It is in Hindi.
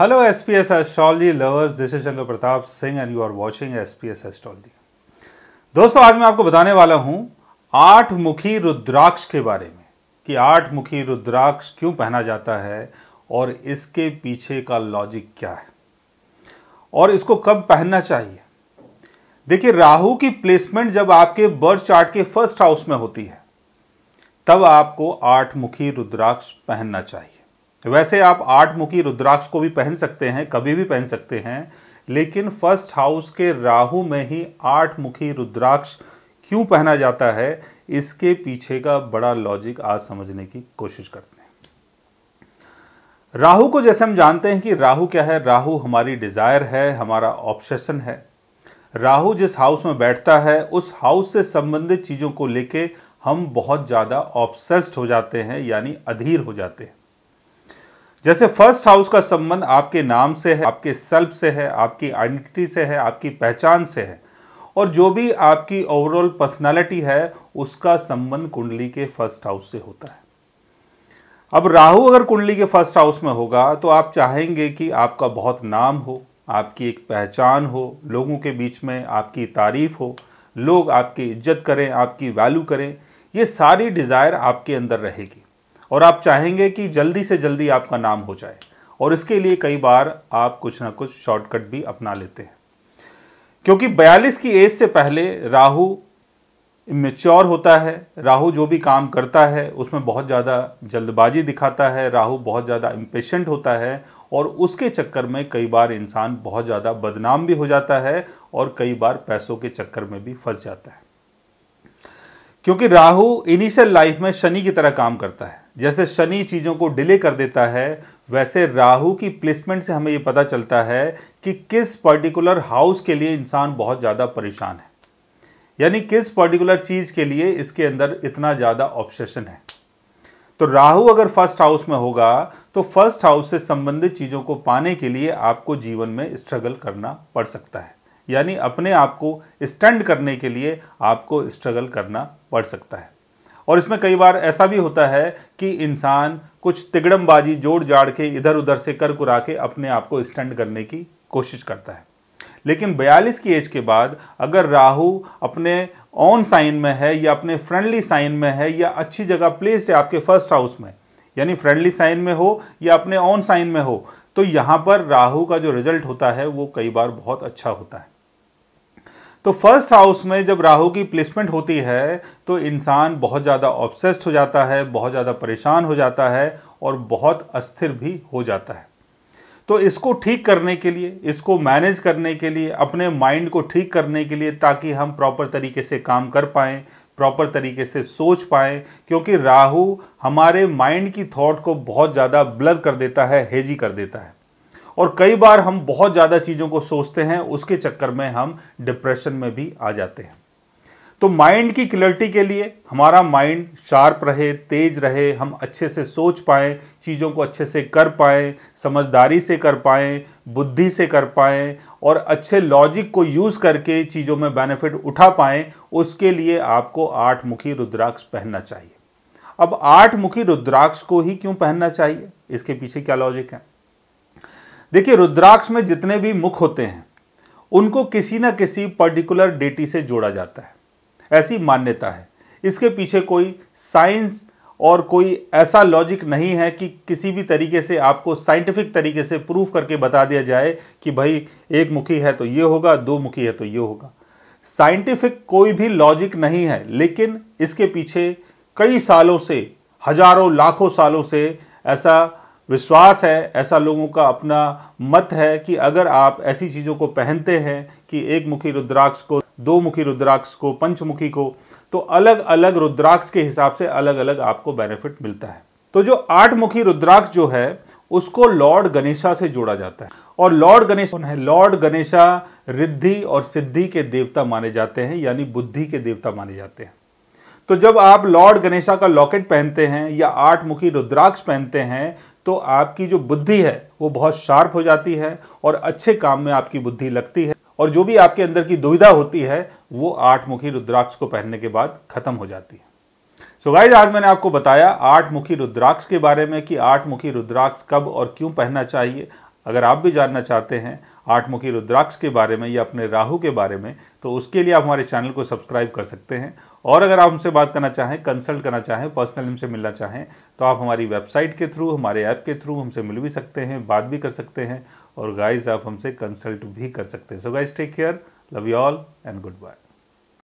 Hello SPS astrology lovers this is Chandra Pratap Singh and you are watching SPS Astrology. दोस्तों आज मैं आपको बताने वाला हूं आठ मुखी रुद्राक्ष के बारे में कि आठ मुखी रुद्राक्ष क्यों पहना जाता है और इसके पीछे का लॉजिक क्या है और इसको कब पहनना चाहिए देखिए राहु की प्लेसमेंट जब आपके बर्थ चार्ट के फर्स्ट हाउस में होती है तब आपको आठ मुखी रुद्राक्ष पहनना चाहिए वैसे आप आठ मुखी रुद्राक्ष को भी पहन सकते हैं कभी भी पहन सकते हैं लेकिन फर्स्ट हाउस के राहु में ही आठ मुखी रुद्राक्ष क्यों पहना जाता है इसके पीछे का बड़ा लॉजिक आज समझने की कोशिश करते हैं राहु को जैसे हम जानते हैं कि राहु क्या है राहु हमारी डिज़ायर है हमारा ऑब्सेशन है राहु जिस हाउस में बैठता है उस हाउस से संबंधित चीज़ों को लेके हम बहुत ज़्यादा ऑब्सेस्ड हो जाते हैं यानी अधीर हो जाते हैं जैसे फर्स्ट हाउस का संबंध आपके नाम से है आपके सेल्फ से है आपकी आइडेंटिटी से है आपकी पहचान से है और जो भी आपकी ओवरऑल पर्सनालिटी है उसका संबंध कुंडली के फर्स्ट हाउस से होता है अब राहु अगर कुंडली के फर्स्ट हाउस में होगा तो आप चाहेंगे कि आपका बहुत नाम हो आपकी एक पहचान हो लोगों के बीच में आपकी तारीफ हो लोग आपकी इज्जत करें आपकी वैल्यू करें ये सारी डिज़ायर आपके अंदर रहेगी और आप चाहेंगे कि जल्दी से जल्दी आपका नाम हो जाए और इसके लिए कई बार आप कुछ ना कुछ शॉर्टकट भी अपना लेते हैं क्योंकि 42 की एज से पहले राहु मेच्योर होता है राहु जो भी काम करता है उसमें बहुत ज़्यादा जल्दबाजी दिखाता है राहु बहुत ज़्यादा इम्पेशेंट होता है और उसके चक्कर में कई बार इंसान बहुत ज़्यादा बदनाम भी हो जाता है और कई बार पैसों के चक्कर में भी फंस जाता है क्योंकि राहु इनिशियल लाइफ में शनि की तरह काम करता है जैसे शनि चीज़ों को डिले कर देता है वैसे राहु की प्लेसमेंट से हमें ये पता चलता है कि किस पर्टिकुलर हाउस के लिए इंसान बहुत ज़्यादा परेशान है यानी किस पर्टिकुलर चीज़ के लिए इसके अंदर इतना ज़्यादा ऑब्सेशन है तो राहु अगर फर्स्ट हाउस में होगा तो फर्स्ट हाउस से संबंधित चीज़ों को पाने के लिए आपको जीवन में स्ट्रगल करना पड़ सकता है यानी अपने आप को स्टैंड करने के लिए आपको स्ट्रगल करना पड़ सकता है और इसमें कई बार ऐसा भी होता है कि इंसान कुछ तिगड़मबाजी जोड़ जाड़ के इधर उधर से कर कुरा के अपने आप को स्टैंड करने की कोशिश करता है लेकिन 42 की एज के बाद अगर राहु अपने ऑन साइन में है या अपने फ्रेंडली साइन में है या अच्छी जगह प्लेस्ड है आपके फर्स्ट हाउस में यानी फ्रेंडली साइन में हो या अपने ऑन साइन में हो तो यहाँ पर राहु का जो रिजल्ट होता है वो कई बार बहुत अच्छा होता है तो फर्स्ट हाउस में जब राहु की प्लेसमेंट होती है तो इंसान बहुत ज़्यादा ऑब्सेस्ड हो जाता है बहुत ज़्यादा परेशान हो जाता है और बहुत अस्थिर भी हो जाता है तो इसको ठीक करने के लिए इसको मैनेज करने के लिए अपने माइंड को ठीक करने के लिए ताकि हम प्रॉपर तरीके से काम कर पाएँ प्रॉपर तरीके से सोच पाएँ क्योंकि राहु हमारे माइंड की थॉट को बहुत ज़्यादा ब्लर कर देता है हेजी कर देता है और कई बार हम बहुत ज़्यादा चीज़ों को सोचते हैं उसके चक्कर में हम डिप्रेशन में भी आ जाते हैं तो माइंड की क्लियरिटी के लिए हमारा माइंड शार्प रहे तेज रहे हम अच्छे से सोच पाएँ चीज़ों को अच्छे से कर पाएँ समझदारी से कर पाएँ बुद्धि से कर पाएँ और अच्छे लॉजिक को यूज़ करके चीज़ों में बेनिफिट उठा पाएँ उसके लिए आपको आठ मुखी रुद्राक्ष पहनना चाहिए अब आठ मुखी रुद्राक्ष को ही क्यों पहनना चाहिए इसके पीछे क्या लॉजिक है देखिए रुद्राक्ष में जितने भी मुख होते हैं उनको किसी ना किसी पर्टिकुलर डेटी से जोड़ा जाता है ऐसी मान्यता है इसके पीछे कोई साइंस और कोई ऐसा लॉजिक नहीं है कि किसी भी तरीके से आपको साइंटिफिक तरीके से प्रूफ करके बता दिया जाए कि भाई एक मुखी है तो ये होगा दो मुखी है तो ये होगा साइंटिफिक कोई भी लॉजिक नहीं है लेकिन इसके पीछे कई सालों से हजारों लाखों सालों से ऐसा विश्वास है ऐसा लोगों का अपना मत है कि अगर आप ऐसी चीज़ों को पहनते हैं कि एक मुखी रुद्राक्ष को दो मुखी रुद्राक्ष को पंचमुखी को तो अलग अलग रुद्राक्ष के हिसाब से अलग अलग आपको बेनिफिट मिलता है तो जो आठ मुखी रुद्राक्ष जो है उसको लॉर्ड गणेशा से जोड़ा जाता है और लॉर्ड गणेश है लॉर्ड गणेशा रिद्धि और सिद्धि के देवता माने जाते हैं यानी बुद्धि के देवता माने जाते हैं तो जब आप लॉर्ड गणेशा का लॉकेट पहनते हैं या आठ मुखी रुद्राक्ष पहनते हैं तो आपकी जो बुद्धि है वो बहुत शार्प हो जाती है और अच्छे काम में आपकी बुद्धि लगती है और जो भी आपके अंदर की दुविधा होती है वो आठ मुखी रुद्राक्ष को पहनने के बाद खत्म हो जाती है सो गाइज आज मैंने आपको बताया आठ मुखी रुद्राक्ष के बारे में कि आठ मुखी रुद्राक्ष कब और क्यों पहनना चाहिए अगर आप भी जानना चाहते हैं आठमुखी रुद्राक्ष के बारे में या अपने राहु के बारे में तो उसके लिए आप हमारे चैनल को सब्सक्राइब कर सकते हैं और अगर आप हमसे बात करना चाहें कंसल्ट करना चाहें पर्सनल हमसे मिलना चाहें तो आप हमारी वेबसाइट के थ्रू हमारे ऐप के थ्रू हमसे मिल भी सकते हैं बात भी कर सकते हैं और गाइज आप हमसे कंसल्ट भी कर सकते हैं so guys take care love you all and good bye